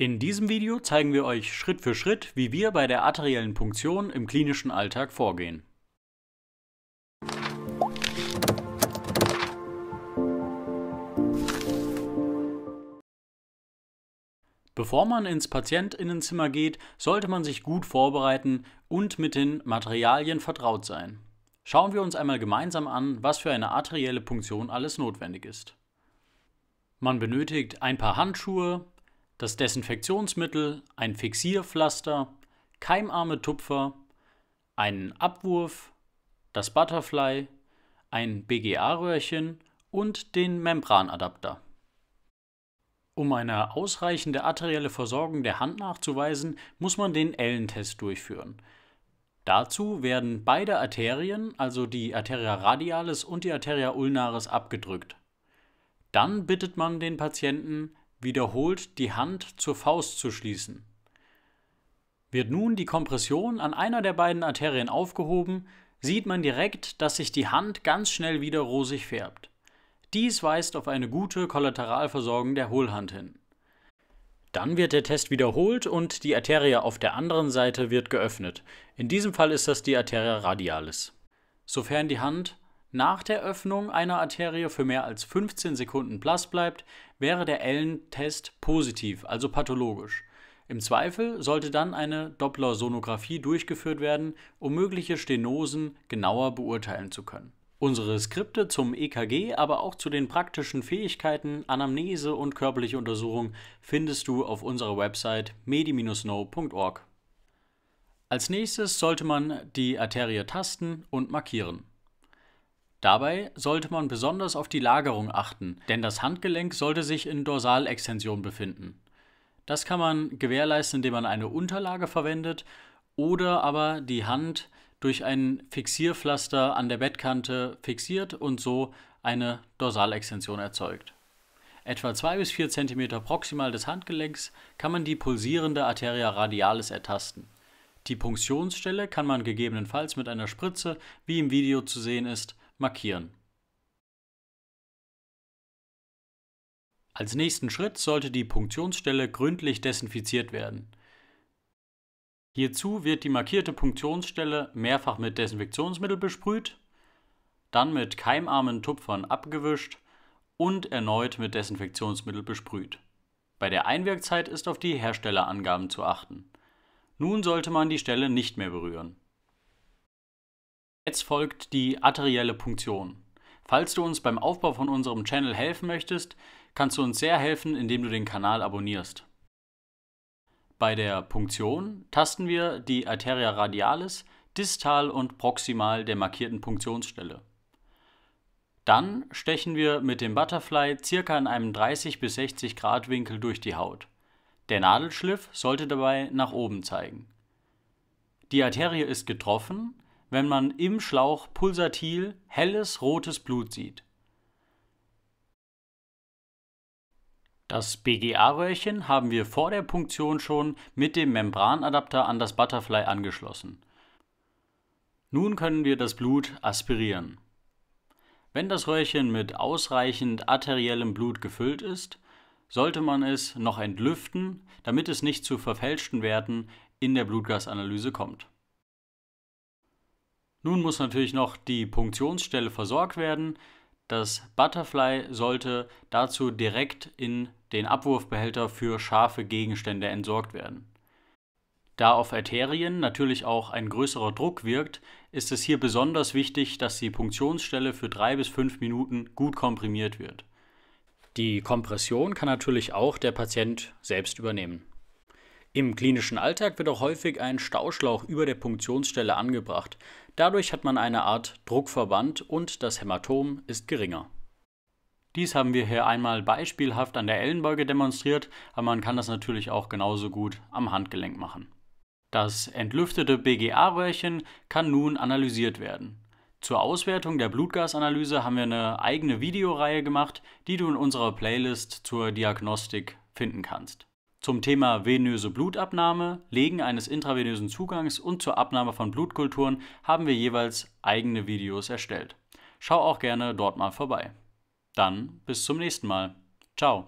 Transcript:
In diesem Video zeigen wir euch Schritt für Schritt, wie wir bei der arteriellen Punktion im klinischen Alltag vorgehen. Bevor man ins Patientinnenzimmer geht, sollte man sich gut vorbereiten und mit den Materialien vertraut sein. Schauen wir uns einmal gemeinsam an, was für eine arterielle Punktion alles notwendig ist. Man benötigt ein paar Handschuhe, das Desinfektionsmittel, ein Fixierpflaster, keimarme Tupfer, einen Abwurf, das Butterfly, ein BGA-Röhrchen und den Membranadapter. Um eine ausreichende arterielle Versorgung der Hand nachzuweisen, muss man den Ellentest durchführen. Dazu werden beide Arterien, also die Arteria radialis und die Arteria ulnaris, abgedrückt. Dann bittet man den Patienten, wiederholt die Hand zur Faust zu schließen. Wird nun die Kompression an einer der beiden Arterien aufgehoben, sieht man direkt, dass sich die Hand ganz schnell wieder rosig färbt. Dies weist auf eine gute Kollateralversorgung der Hohlhand hin. Dann wird der Test wiederholt und die Arterie auf der anderen Seite wird geöffnet. In diesem Fall ist das die Arteria radialis. Sofern die Hand nach der Öffnung einer Arterie für mehr als 15 Sekunden blass bleibt, wäre der Ellen-Test positiv, also pathologisch. Im Zweifel sollte dann eine Dopplersonographie durchgeführt werden, um mögliche Stenosen genauer beurteilen zu können. Unsere Skripte zum EKG, aber auch zu den praktischen Fähigkeiten, Anamnese und körperliche Untersuchung findest du auf unserer Website medi-no.org. Als nächstes sollte man die Arterie tasten und markieren. Dabei sollte man besonders auf die Lagerung achten, denn das Handgelenk sollte sich in Dorsalextension befinden. Das kann man gewährleisten, indem man eine Unterlage verwendet oder aber die Hand durch ein Fixierpflaster an der Bettkante fixiert und so eine Dorsalextension erzeugt. Etwa 2 bis 4 cm proximal des Handgelenks kann man die pulsierende Arteria radialis ertasten. Die Punktionsstelle kann man gegebenenfalls mit einer Spritze, wie im Video zu sehen ist, markieren. Als nächsten Schritt sollte die Punktionsstelle gründlich desinfiziert werden. Hierzu wird die markierte Punktionsstelle mehrfach mit Desinfektionsmittel besprüht, dann mit keimarmen Tupfern abgewischt und erneut mit Desinfektionsmittel besprüht. Bei der Einwirkzeit ist auf die Herstellerangaben zu achten. Nun sollte man die Stelle nicht mehr berühren. Jetzt folgt die arterielle Punktion. Falls du uns beim Aufbau von unserem Channel helfen möchtest, kannst du uns sehr helfen, indem du den Kanal abonnierst. Bei der Punktion tasten wir die Arteria radialis distal und proximal der markierten Punktionsstelle. Dann stechen wir mit dem Butterfly circa in einem 30 bis 60 Grad Winkel durch die Haut. Der Nadelschliff sollte dabei nach oben zeigen. Die Arterie ist getroffen, wenn man im Schlauch pulsatil helles rotes Blut sieht. Das BGA-Röhrchen haben wir vor der Punktion schon mit dem Membranadapter an das Butterfly angeschlossen. Nun können wir das Blut aspirieren. Wenn das Röhrchen mit ausreichend arteriellem Blut gefüllt ist, sollte man es noch entlüften, damit es nicht zu verfälschten Werten in der Blutgasanalyse kommt. Nun muss natürlich noch die Punktionsstelle versorgt werden. Das Butterfly sollte dazu direkt in den Abwurfbehälter für scharfe Gegenstände entsorgt werden. Da auf Arterien natürlich auch ein größerer Druck wirkt, ist es hier besonders wichtig, dass die Punktionsstelle für drei bis fünf Minuten gut komprimiert wird. Die Kompression kann natürlich auch der Patient selbst übernehmen. Im klinischen Alltag wird auch häufig ein Stauschlauch über der Punktionsstelle angebracht. Dadurch hat man eine Art Druckverband und das Hämatom ist geringer. Dies haben wir hier einmal beispielhaft an der Ellenbeuge demonstriert, aber man kann das natürlich auch genauso gut am Handgelenk machen. Das entlüftete BGA-Röhrchen kann nun analysiert werden. Zur Auswertung der Blutgasanalyse haben wir eine eigene Videoreihe gemacht, die du in unserer Playlist zur Diagnostik finden kannst zum Thema venöse Blutabnahme, Legen eines intravenösen Zugangs und zur Abnahme von Blutkulturen haben wir jeweils eigene Videos erstellt. Schau auch gerne dort mal vorbei. Dann bis zum nächsten Mal. Ciao.